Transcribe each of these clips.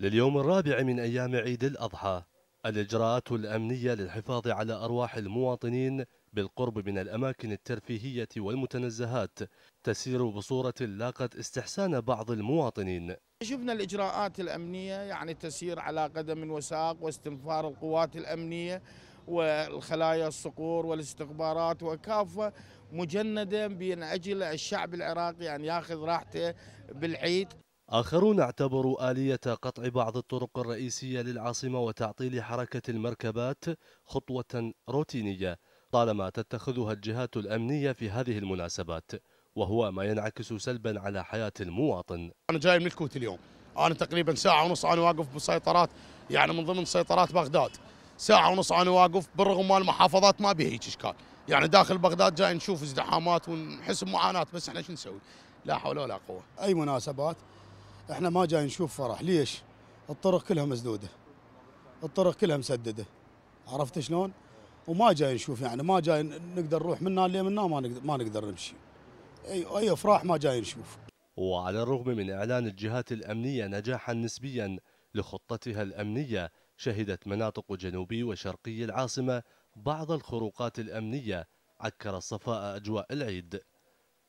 لليوم الرابع من أيام عيد الأضحى الإجراءات الأمنية للحفاظ على أرواح المواطنين بالقرب من الأماكن الترفيهية والمتنزهات تسير بصورة لاقت استحسان بعض المواطنين شفنا الإجراءات الأمنية يعني تسير على قدم وساق واستنفار القوات الأمنية والخلايا الصقور والاستخبارات وكافة مجندة من أجل الشعب العراقي أن يعني يأخذ راحته بالعيد آخرون اعتبروا آلية قطع بعض الطرق الرئيسية للعاصمة وتعطيل حركة المركبات خطوة روتينية طالما تتخذها الجهات الأمنية في هذه المناسبات وهو ما ينعكس سلبا على حياة المواطن أنا جاي من الكويت اليوم أنا تقريبا ساعة ونص أنا واقف بسيطرات يعني من ضمن سيطرات بغداد ساعة ونص أنا واقف بالرغم ما المحافظات ما بها هيك إشكال يعني داخل بغداد جاي نشوف ازدحامات ونحس بمعاناة بس احنا شو نسوي لا حول ولا قوة أي مناسبات احنا ما جاي نشوف فرح ليش الطرق كلها مسدوده الطرق كلها مسدده عرفت شلون وما جاي نشوف يعني ما جاي نقدر نروح من هنا لمن ما نقدر ما نقدر نمشي اي اي افراح ما جاي نشوف وعلى الرغم من اعلان الجهات الامنيه نجاحا نسبيا لخطتها الامنيه شهدت مناطق جنوبي وشرقي العاصمه بعض الخروقات الامنيه عكر صفاء اجواء العيد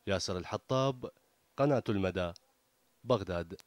ياسر الحطاب قناه المدى بغداد